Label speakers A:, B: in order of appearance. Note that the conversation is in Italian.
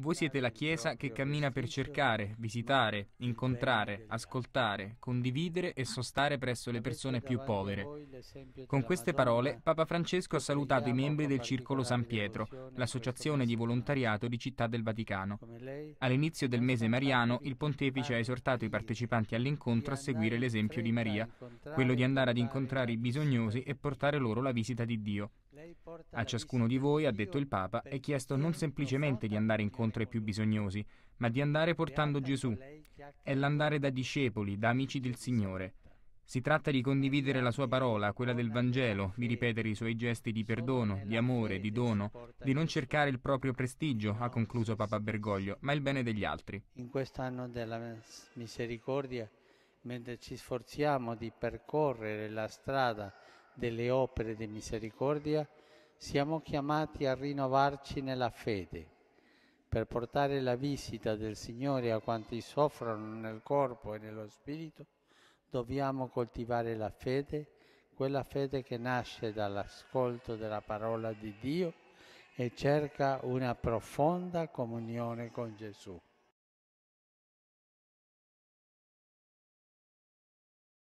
A: Voi siete la Chiesa che cammina per cercare, visitare, incontrare, ascoltare, condividere e sostare presso le persone più povere. Con queste parole Papa Francesco ha salutato i membri del Circolo San Pietro, l'associazione di volontariato di Città del Vaticano. All'inizio del mese mariano il pontefice ha esortato i partecipanti all'incontro a seguire l'esempio di Maria, quello di andare ad incontrare i bisognosi e portare loro la visita di Dio. A ciascuno di voi, ha detto il Papa, è chiesto non semplicemente di andare incontro ai più bisognosi, ma di andare portando Gesù. È l'andare da discepoli, da amici del Signore. Si tratta di condividere la sua parola, quella del Vangelo, di ripetere i suoi gesti di perdono, di amore, di dono, di non cercare il proprio prestigio, ha concluso Papa Bergoglio, ma il bene degli altri.
B: In quest'anno della misericordia, mentre ci sforziamo di percorrere la strada delle opere di misericordia, siamo chiamati a rinnovarci nella fede, per portare la visita del Signore a quanti soffrono nel corpo e nello spirito, dobbiamo coltivare la fede, quella fede che nasce dall'ascolto della parola di Dio e cerca una profonda comunione con Gesù.